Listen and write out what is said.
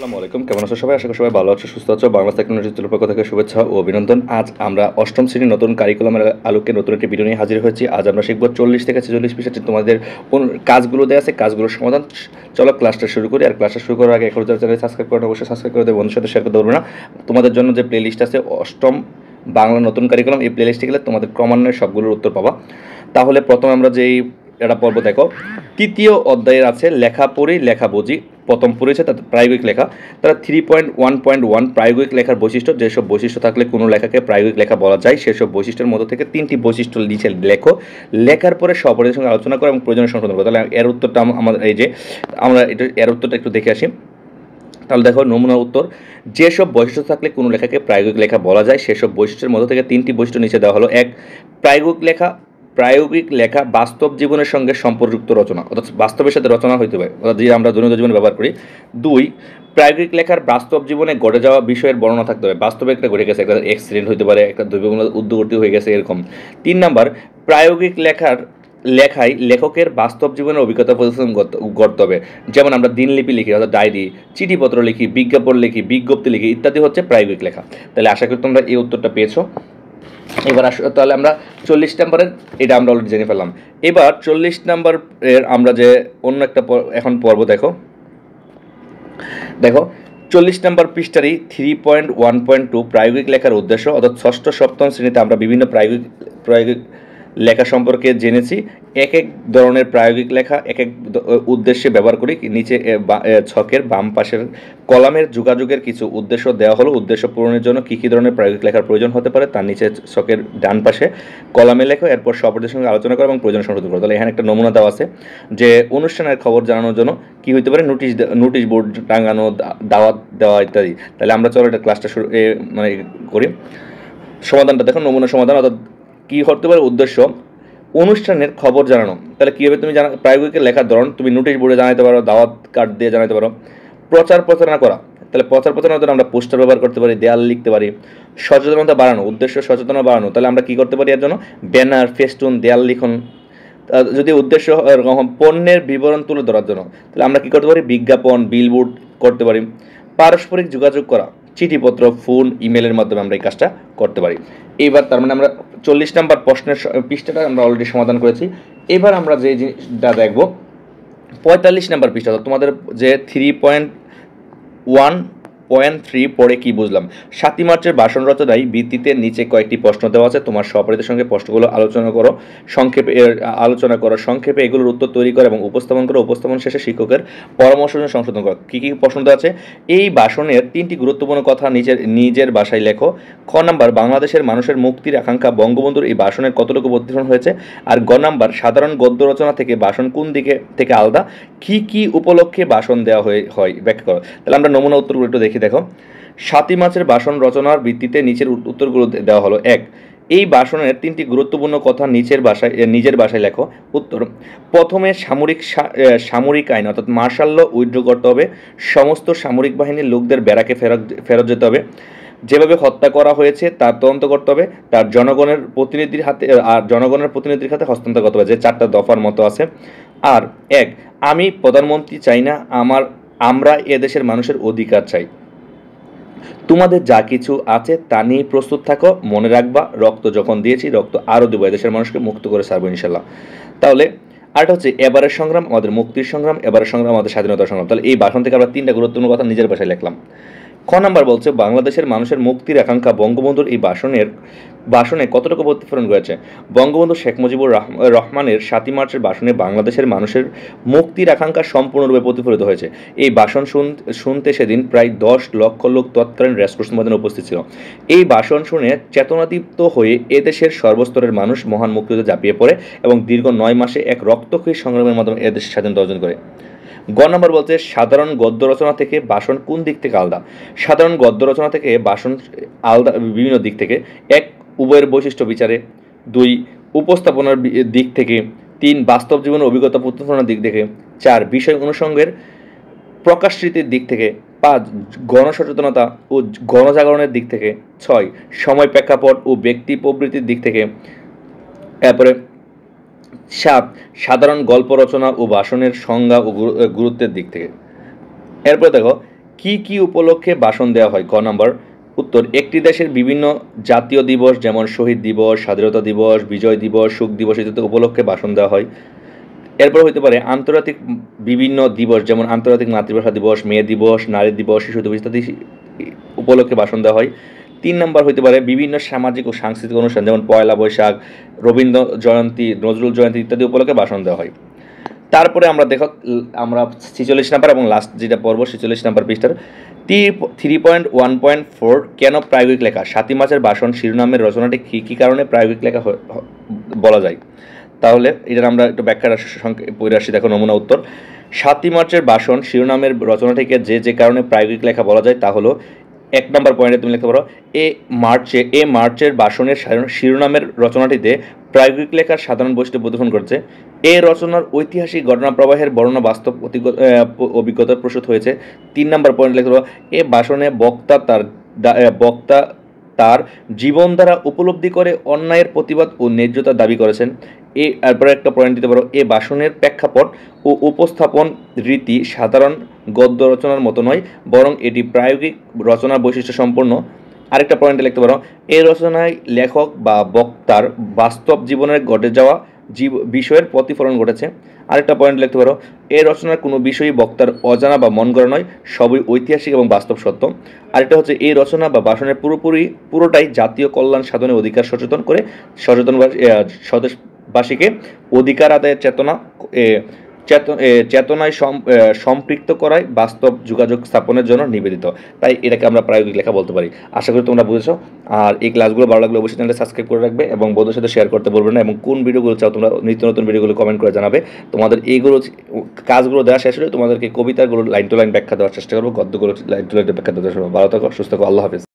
আসসালামু আলাইকুম কেমন আছো সবাই আশা করি সবাই ভালো আছো সুস্থ আছো বাংলা টেকনোলজি তুলোর পক্ষ থেকে শুভেচ্ছা ও অভিনন্দন আজ আমরা অষ্টম শ্রেণীর নতুন কারিকুলামের আলোকে নতুন একটি ভিডিও নিয়ে হাজির হয়েছি আজ আমরা শিখব চল্লিশ থেকে ছেচল্লিশ পৃষ্ঠা তোমাদের কোন কাজগুলো দেওয়া আছে কাজগুলোর সমাধান চলো ক্লাসটা শুরু করি আর ক্লাসটা শুরু করার আগে এখন যারা চ্যানেল সাবস্ক্রাইব করেন অবশ্যই সাবস্ক্রাইব করে দেবে বন্ধুর সাথে শেয়ার করতে পারবে না তোমাদের জন্য যে প্লেলিস্ট আছে অষ্টম বাংলা নতুন কারিকুলাম এই প্লেলিস্টে গেলে তোমাদের ক্রমান্বয়ে সবগুলোর উত্তর পাবা তাহলে প্রথমে আমরা যেই এটা পর্ব দেখো তৃতীয় অধ্যায়ের আছে লেখা পড়ি লেখা বুঝি প্রথম পড়েছে তাদের প্রায়োগিক লেখা তারা three point one point one প্রায়োগিক লেখার বৈশিষ্ট্য যেসব বৈশিষ্ট্য থাকলে কোনো লেখাকে প্রায়োগিক লেখা বলা যায় সেসব বৈশিষ্ট্যের মধ্যে থেকে তিনটি বৈশিষ্ট্য লিখে লেখো লেখার পরে সপরিদের সঙ্গে আলোচনা করো এবং প্রয়োজনীয় সংশোধন করো তাহলে এর উত্তরটা আমাদের এই যে আমরা এটা এর উত্তরটা একটু দেখে আসি তাহলে দেখো নমুনা উত্তর যেসব বৈশিষ্ট্য থাকলে কোনো লেখাকে প্রায়োগিক লেখা বলা যায় সেসব বৈশিষ্ট্যের মধ্যে থেকে তিনটি বৈশিষ্ট্য নিচে দেওয়া হলো এক প্রায়োগিক লেখা প্রায়োগিক লেখা বাস্তব জীবনের সঙ্গে সম্পর্যুক্ত রচনা অর্থাৎ বাস্তবের সাথে রচনা হইতে পারে অর্থাৎ যে আমরা দৈনন্দিন জীবনে ব্যবহার করি দুই প্রায়োগিক লেখার বাস্তব জীবনে ঘটে যাওয়া বিষয়ের বর্ণনা থাকতে হবে বাস্তবে একটা ঘটে গেছে একটা অ্যাক্সিডেন্ট হতে পারে একটা দুর্ঘটনা উদ্যোগী হয়ে গেছে এরকম তিন নাম্বার প্রায়োগিক লেখার লেখায় লেখকের বাস্তব জীবনের অভিজ্ঞতা প্রদর্শন করতে হবে যেমন আমরা দিনলিপি লিখি অর্থাৎ ডায়েরি চিঠিপত্র লিখি বিজ্ঞাপন লিখি বিজ্ঞপ্তি লিখি ইত্যাদি হচ্ছে প্রায়োগিক লেখা তাহলে আশা করি তোমরা এই উত্তরটা পেয়েছো এবার আস তাহলে আমরা চল্লিশ নাম্বারের এটা আমরা অলরেডি জেনে ফেললাম এবার চল্লিশ নাম্বার এর আমরা যে অন্য একটা এখন পর্ব দেখো দেখো চল্লিশ নম্বর পৃষ্ঠারই three point one point two প্রায়োগিক লেখার উদ্দেশ্য অর্থাৎ ষষ্ঠ সপ্তম শ্রেণীতে আমরা বিভিন্ন প্রায়োগিক প্রায়োগিক লেখা সম্পর্কে জেনেছি এক এক ধরনের প্রায়োগিক লেখা এক এক উদ্দেশ্যে ব্যবহার করি নিচে ছকের বাম পাশের কলামের যোগাযোগের কিছু উদ্দেশ্য দেওয়া হলো উদ্দেশ্য পূরণের জন্য কী কী ধরনের প্রায়োগিক লেখার প্রয়োজন হতে পারে তার নিচে ছকের ডান পাশে কলামে লেখো এরপর সবার সঙ্গে আলোচনা করো এবং প্রয়োজন সংশোধন করো তাহলে এখানে একটা নমুনা দেওয়া আছে যে অনুষ্ঠানের খবর জানানোর জন্য কী হতে পারে নোটিশ নোটিশ বোর্ড টাঙানো দাওয়াত দেওয়া ইত্যাদি তাহলে আমরা চলো এটা ক্লাসটা শুরু মানে করি সমাধানটা দেখো নমুনা সমাধান অর্থাৎ কী করতে পারে উদ্দেশ্য অনুষ্ঠানের খবর জানানো তাহলে কীভাবে তুমি জানা প্রায়োগিকের লেখার ধরন তুমি নোটিশ বোর্ডে জানাতে পারো দাওয়াত কার্ড দিয়ে জানাতে পারো প্রচার প্রচারণা করা তাহলে প্রচার প্রচারণার জন্য আমরা পোস্টার ব্যবহার করতে পারি দেয়াল লিখতে পারি সচেতনতা বাড়ানো উদ্দেশ্য সচেতনতা বাড়ানো তাহলে আমরা কী করতে পারি এর জন্য ব্যানার ফেস্টুন দেয়াল লিখন যদি উদ্দেশ্য এরকম পণ্যের বিবরণ তুলে ধরার জন্য তাহলে আমরা কী করতে পারি বিজ্ঞাপন বিলবোর্ড করতে পারি পারস্পরিক যোগাযোগ করা চিঠিপত্র ফোন ইমেলের মাধ্যমে আমরা এই কাজটা করতে পারি এবার তার মানে আমরা চল্লিশ নাম্বার প্রশ্নের পৃষ্ঠাটা আমরা অলরেডি সমাধান করেছি এবার আমরা যে জিনিসটা দেখব পঁয়তাল্লিশ নাম্বার পৃষ্ঠা তোমাদের যে three point one point three পড়ে কি বুঝলাম সাতই মার্চের বাসন রচনায় ভিত্তিতে নিচে কয়েকটি প্রশ্ন দেওয়া আছে তোমার সহপাঠীদের সঙ্গে প্রশ্নগুলো আলোচনা করো সংক্ষেপে আলোচনা করো সংক্ষেপে এগুলোর উত্তর তৈরি করো এবং উপস্থাপন করো উপস্থাপন শেষে শিক্ষকের পরামর্শ সংশোধন করো কী কী প্রশ্ন দেওয়া আছে এই বাসনের তিনটি গুরুত্বপূর্ণ কথা নিজের নিজের বাসায় লেখো ক নাম্বার বাংলাদেশের মানুষের মুক্তির আকাঙ্ক্ষা বঙ্গবন্ধুর এই বাসনের কতটুকু প্রতিফলন হয়েছে আর গ নাম্বার সাধারণ গদ্য রচনা থেকে বাসন কোন দিকে থেকে আলাদা কী কী উপলক্ষে ভাষণ দেওয়া হয় ব্যাখ্যা করো তাহলে আমরা নমুনা উত্তরগুলো একটু দেখি দেখো সাতি মাছের বাসন রচনার ভিত্তিতে নিচের উত্তরগুলো দেওয়া হলো এক এই বাসনের তিনটি গুরুত্বপূর্ণ কথা নিচের বাসায় নিজের বাসায় লেখো উত্তর প্রথমে সামরিক সামরিক আইন অর্থাৎ মার্শাল্য উইথড্র করতে হবে সমস্ত সামরিক বাহিনীর লোকদের বেড়াকে ফেরত ফেরত যেতে হবে যেভাবে হত্যা করা হয়েছে তার তদন্ত করতে হবে তার জনগণের প্রতিনিধির হাতে আর জনগণের প্রতিনিধির হাতে হস্তান্তর করতে হবে যে চারটা দফার মতো আছে আর এক আমি প্রধানমন্ত্রী চাই না আমার আমরা এদেশের মানুষের অধিকার চাই তোমাদের যা কিছু আছে তা নিয়ে প্রস্তুত থাকো মনে রাখবা রক্ত যখন দিয়েছি রক্ত আরও দেবো দেশের মানুষকে মুক্ত করে সারবো ইনশাল্লাহ তাহলে আরেকটা হচ্ছে এবারের সংগ্রাম আমাদের মুক্তির সংগ্রাম এবারের সংগ্রাম আমাদের স্বাধীনতা সংগ্রাম তাহলে এই ভাষণ থেকে আমরা তিনটা গুরুত্বপূর্ণ কথা নিজের ভাষায় লিখলাম ক নাম্বার বলছে বাংলাদেশের মানুষের মুক্তির আকাঙ্ক্ষা বঙ্গবন্ধুর এই বাসনের বাসনে কতটুকু প্রতিফলন রয়েছে বঙ্গবন্ধু শেখ মুজিবুর রহমানের সাতই মার্চের বাসনে বাংলাদেশের মানুষের মুক্তির আকাঙ্ক্ষা সম্পূর্ণরূপে প্রতিফলিত হয়েছে এই শুন শুনতে সেদিন প্রায় দশ লক্ষ লোক তৎকালীন রেসকোর্স ময়দানে উপস্থিত ছিল এই বাসন শুনে চেতনাদীপ্ত হয়ে এদেশের সর্বস্তরের মানুষ মহান মুক্তিযুদ্ধে ঝাঁপিয়ে পড়ে এবং দীর্ঘ নয় মাসে এক রক্তক্ষয়ী সংগ্রামের মাধ্যমে এদেশের স্বাধীনতা অর্জন করে গ নম্বর বলছে সাধারণ গদ্য রচনা থেকে বাসন কোন দিক থেকে আলাদা সাধারণ গদ্য রচনা থেকে বাসন আলাদা বিভিন্ন দিক থেকে এক উভয়ের বৈশিষ্ট্য বিচারে দুই উপস্থাপনার দিক থেকে তিন বাস্তব জীবনের অভিজ্ঞতা প্রত্যাপনার দিক থেকে চার বিষয় অনুষঙ্গের প্রকাশৃতির দিক থেকে পাঁচ গণসচেতনতা ও গণজাগরণের দিক থেকে ছয় সময় প্রেক্ষাপট ও ব্যক্তি প্রবৃত্তির দিক থেকে তারপরে সাত সাধারণ গল্প রচনা ও ভাষণের সংজ্ঞা ও গুরুত্বের দিক থেকে এরপরে দেখো কি কি উপলক্ষে ভাষণ দেওয়া হয় ক নম্বর উত্তর একটি দেশের বিভিন্ন জাতীয় দিবস যেমন শহীদ দিবস স্বাধীনতা দিবস বিজয় দিবস সুখ দিবস ইত্যাদি উপলক্ষে ভাষণ দেওয়া হয় এরপর হতে পারে আন্তর্জাতিক বিভিন্ন দিবস যেমন আন্তর্জাতিক মাতৃভাষা দিবস মেয়ে দিবস নারী দিবস শিশু দিবস ইত্যাদি উপলক্ষে বাসন দেওয়া হয় তিন নম্বর হইতে পারে বিভিন্ন সামাজিক ও সাংস্কৃতিক অনুষ্ঠান যেমন পয়লা বৈশাখ রবীন্দ্র জয়ন্তী নজরুল জয়ন্তী ইত্যাদি উপলক্ষে ভাষণ দেওয়া হয় তারপরে আমরা দেখো আমরা ছিচল্লিশ নাম্বার এবং লাস্ট যেটা পর্ব ছিচল্লিশ নাম্বার পৃষ্ঠার three point one point four কেন প্রায়োগিক লেখা সাতী মাছের বাসন শিরোনামের রচনাটি কী কী কারণে প্রায়োগিক লেখা বলা যায় তাহলে এটার আমরা একটু ব্যাখ্যার পড়ে আসি দেখো নমুনা উত্তর সাতি মার্চের ভাষণ শিরোনামের রচনাটিকে যে যে কারণে প্রায়োগিক লেখা বলা যায় তা হলো এক নম্বর পয়েন্টে তুমি লিখতে পারো এ মার্চে এ মার্চের বাসনের শিরোনামের রচনাটিতে প্রায়োগিক লেখার সাধারণ বৈশিষ্ট্য প্রদর্শন করেছে এ রচনার ঐতিহাসিক ঘটনা প্রবাহের বর্ণনা বাস্তব অভিজ্ঞতা প্রস্তুত হয়েছে তিন নম্বর পয়েন্ট লিখতে পারো এ বাসনে বক্তা তার বক্তা তার জীবন দ্বারা উপলব্ধি করে অন্যায়ের প্রতিবাদ ও ন্যায্যতা দাবি করেছেন এ এরপরে একটা পয়েন্ট দিতে পারো এ বাসনের প্রেক্ষাপট ও উপস্থাপন রীতি সাধারণ গদ্য রচনার মতো নয় বরং এটি প্রায়োগিক রচনার বৈশিষ্ট্য সম্পন্ন আরেকটা পয়েন্টে লিখতে পারো এই রচনায় লেখক বা বক্তার বাস্তব জীবনের ঘটে যাওয়া জীব বিষয়ের প্রতিফলন ঘটেছে আরেকটা পয়েন্ট লিখতে পারো এ রচনার কোনো বিষয়ই বক্তার অজানা বা মন করা নয় সবই ঐতিহাসিক এবং বাস্তব সত্য আরেকটা হচ্ছে এই রচনা বা ভাষণের পুরোপুরি পুরোটাই জাতীয় কল্যাণ সাধনের অধিকার সচেতন করে সচেতন স্বদেশবাসীকে অধিকার আদায়ের চেতনা চেতনায় সম্পৃক্ত করায় বাস্তব যোগাযোগ স্থাপনের জন্য নিবেদিত তাই এটাকে আমরা প্রায়োগিক লেখা বলতে পারি আশা করি তোমরা বুঝেছো আর এই ক্লাসগুলো ভালো লাগলে অবশ্যই চ্যানেলটা সাবস্ক্রাইব করে রাখবে এবং বন্ধুর সাথে শেয়ার করতে বলবে না এবং কোন ভিডিওগুলো চাও তোমরা নিত্য নতুন ভিডিওগুলো কমেন্ট করে জানাবে তোমাদের এইগুলো কাজগুলো দেওয়া শেষ হলে তোমাদেরকে কবিতাগুলো লাইন টু লাইন ব্যাখ্যা দেওয়ার চেষ্টা করবো গদ্যগুলো লাইন টু লাইন ব্যাখ্যা দেওয়ার চেষ্টা করবো ভালো থাকো সুস্থ থাকো আল্লাহ হাফিজ